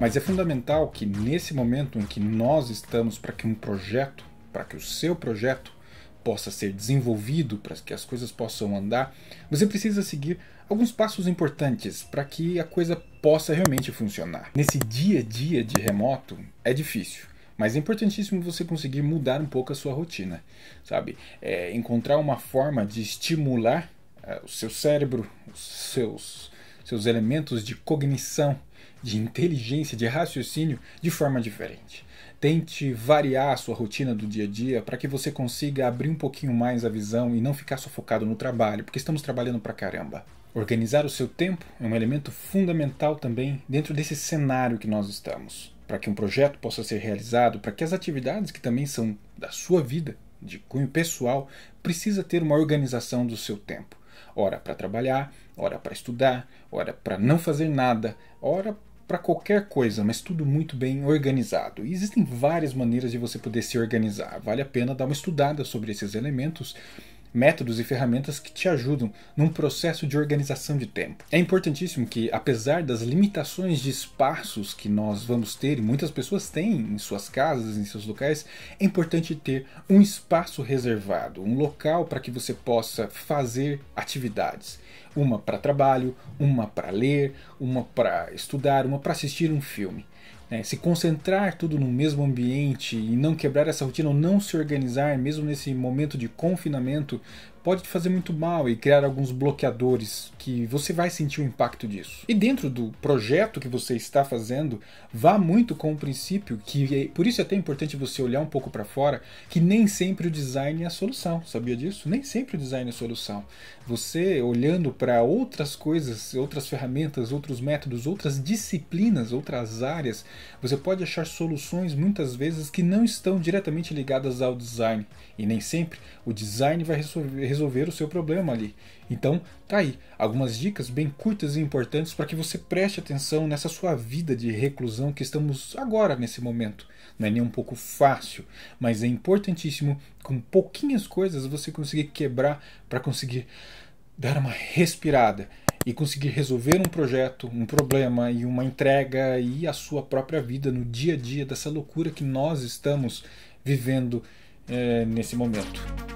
Mas é fundamental que nesse momento em que nós estamos para que um projeto, para que o seu projeto possa ser desenvolvido, para que as coisas possam andar, você precisa seguir alguns passos importantes para que a coisa possa realmente funcionar. Nesse dia a dia de remoto é difícil. Mas é importantíssimo você conseguir mudar um pouco a sua rotina, sabe? É encontrar uma forma de estimular é, o seu cérebro, os seus seus elementos de cognição, de inteligência, de raciocínio de forma diferente. Tente variar a sua rotina do dia a dia para que você consiga abrir um pouquinho mais a visão e não ficar sufocado no trabalho, porque estamos trabalhando pra caramba. Organizar o seu tempo é um elemento fundamental também dentro desse cenário que nós estamos. Para que um projeto possa ser realizado, para que as atividades que também são da sua vida, de cunho pessoal, precisa ter uma organização do seu tempo hora para trabalhar, hora para estudar, hora para não fazer nada, hora para qualquer coisa, mas tudo muito bem organizado. E existem várias maneiras de você poder se organizar. Vale a pena dar uma estudada sobre esses elementos métodos e ferramentas que te ajudam num processo de organização de tempo. É importantíssimo que, apesar das limitações de espaços que nós vamos ter, e muitas pessoas têm em suas casas, em seus locais, é importante ter um espaço reservado, um local para que você possa fazer atividades uma para trabalho, uma para ler, uma para estudar, uma para assistir um filme. É, se concentrar tudo no mesmo ambiente e não quebrar essa rotina ou não se organizar, mesmo nesse momento de confinamento, pode te fazer muito mal e criar alguns bloqueadores que você vai sentir o impacto disso. E dentro do projeto que você está fazendo, vá muito com o princípio que, é, por isso é até importante você olhar um pouco para fora, que nem sempre o design é a solução. Sabia disso? Nem sempre o design é a solução. Você olhando para outras coisas, outras ferramentas, outros métodos, outras disciplinas, outras áreas, você pode achar soluções muitas vezes que não estão diretamente ligadas ao design. E nem sempre o design vai resolver o seu problema ali. Então, tá aí algumas dicas bem curtas e importantes para que você preste atenção nessa sua vida de reclusão que estamos agora nesse momento. Não é nem um pouco fácil, mas é importantíssimo com pouquinhas coisas você conseguir quebrar para conseguir dar uma respirada e conseguir resolver um projeto, um problema e uma entrega e a sua própria vida no dia a dia dessa loucura que nós estamos vivendo é, nesse momento.